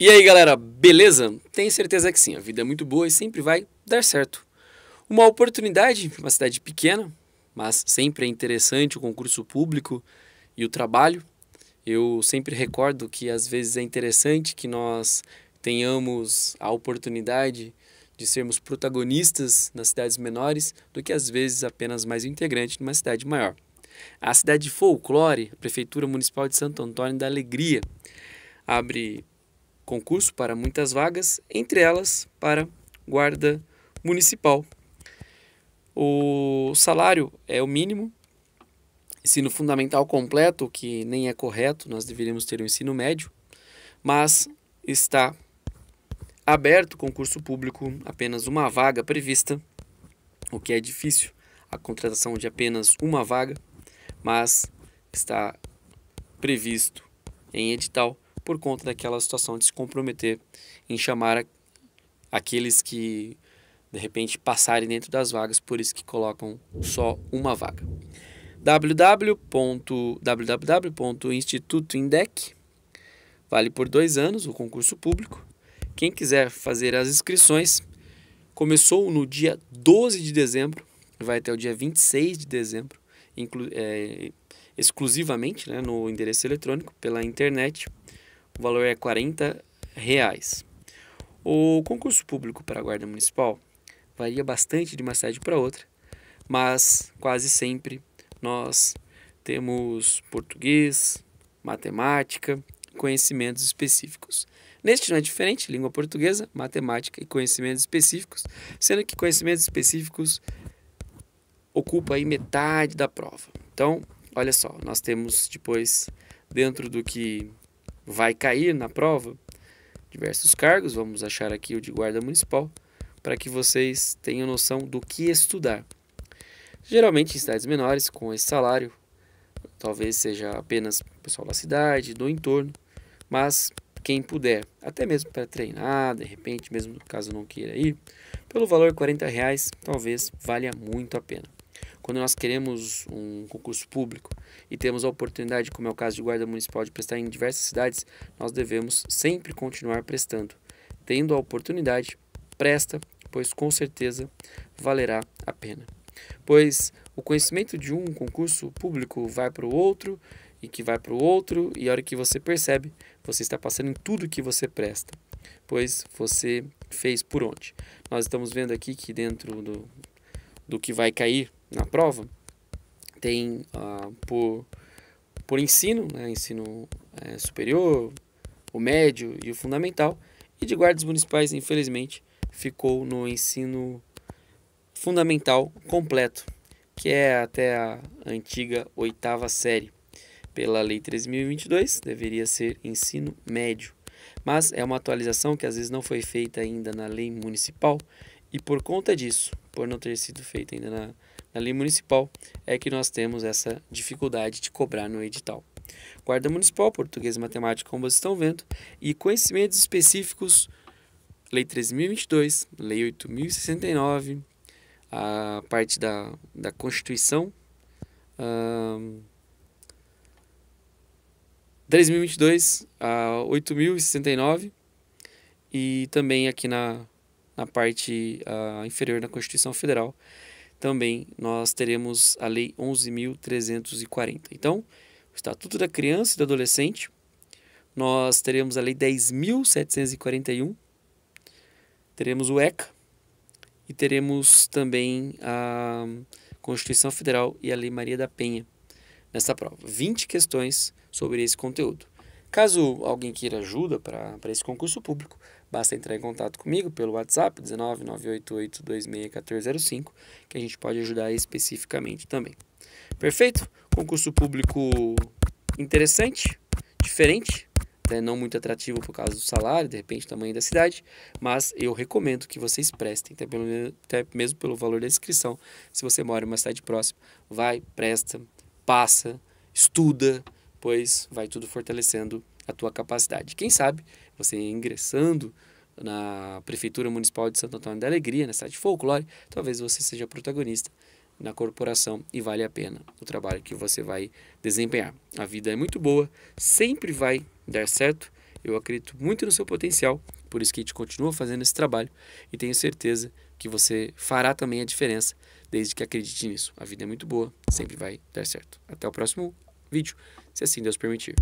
E aí galera, beleza? Tenho certeza que sim, a vida é muito boa e sempre vai dar certo. Uma oportunidade, uma cidade pequena, mas sempre é interessante o concurso público e o trabalho. Eu sempre recordo que às vezes é interessante que nós tenhamos a oportunidade de sermos protagonistas nas cidades menores do que às vezes apenas mais um integrante numa cidade maior. A cidade de Folclore, a Prefeitura Municipal de Santo Antônio da Alegria, abre concurso para muitas vagas, entre elas para guarda municipal. O salário é o mínimo, ensino fundamental completo, que nem é correto, nós deveríamos ter o um ensino médio, mas está aberto concurso público, apenas uma vaga prevista, o que é difícil, a contratação de apenas uma vaga, mas está previsto em edital por conta daquela situação de se comprometer em chamar a, aqueles que de repente passarem dentro das vagas, por isso que colocam só uma vaga. www.institutoindec vale por dois anos o concurso público. Quem quiser fazer as inscrições começou no dia 12 de dezembro, vai até o dia 26 de dezembro, é, exclusivamente né, no endereço eletrônico pela internet. O valor é 40 reais. O concurso público para a guarda municipal varia bastante de uma cidade para outra, mas quase sempre nós temos português, matemática, conhecimentos específicos. Neste não é diferente, língua portuguesa, matemática e conhecimentos específicos, sendo que conhecimentos específicos ocupa aí metade da prova. Então, olha só, nós temos depois dentro do que vai cair na prova diversos cargos, vamos achar aqui o de guarda municipal, para que vocês tenham noção do que estudar. Geralmente em cidades menores, com esse salário, talvez seja apenas pessoal da cidade, do entorno, mas quem puder, até mesmo para treinar, de repente, mesmo caso não queira ir, pelo valor de 40 reais, talvez valha muito a pena. Quando nós queremos um concurso público e temos a oportunidade, como é o caso de guarda municipal, de prestar em diversas cidades, nós devemos sempre continuar prestando. Tendo a oportunidade, presta, pois com certeza valerá a pena. Pois o conhecimento de um concurso público vai para o outro e que vai para o outro, e a hora que você percebe, você está passando em tudo que você presta, pois você fez por onde. Nós estamos vendo aqui que dentro do, do que vai cair na prova. Tem uh, por, por ensino, né, ensino é, superior, o médio e o fundamental. E de guardas municipais, infelizmente, ficou no ensino fundamental completo, que é até a antiga oitava série. Pela Lei 3.022, deveria ser ensino médio. Mas é uma atualização que às vezes não foi feita ainda na lei municipal e por conta disso, por não ter sido feita ainda na na lei municipal, é que nós temos essa dificuldade de cobrar no edital. Guarda Municipal, Português e Matemática, como vocês estão vendo, e conhecimentos específicos, Lei 3.022, Lei 8.069, a parte da, da Constituição, uh, 3.022 a 8.069, e também aqui na, na parte uh, inferior da Constituição Federal, também nós teremos a Lei 11.340. Então, o Estatuto da Criança e do Adolescente, nós teremos a Lei 10.741, teremos o ECA e teremos também a Constituição Federal e a Lei Maria da Penha nessa prova. 20 questões sobre esse conteúdo. Caso alguém queira ajuda para esse concurso público, basta entrar em contato comigo pelo WhatsApp 19988261405, que a gente pode ajudar especificamente também. Perfeito? Concurso público interessante, diferente, né? não muito atrativo por causa do salário, de repente do tamanho da cidade, mas eu recomendo que vocês prestem, até, pelo, até mesmo pelo valor da inscrição. Se você mora em uma cidade próxima, vai, presta, passa, estuda, pois vai tudo fortalecendo a tua capacidade. Quem sabe você ingressando na Prefeitura Municipal de Santo Antônio da Alegria, na cidade de Folclore, talvez você seja protagonista na corporação e vale a pena o trabalho que você vai desempenhar. A vida é muito boa, sempre vai dar certo. Eu acredito muito no seu potencial, por isso que a gente continua fazendo esse trabalho e tenho certeza que você fará também a diferença, desde que acredite nisso. A vida é muito boa, sempre vai dar certo. Até o próximo vídeo, se assim Deus permitir.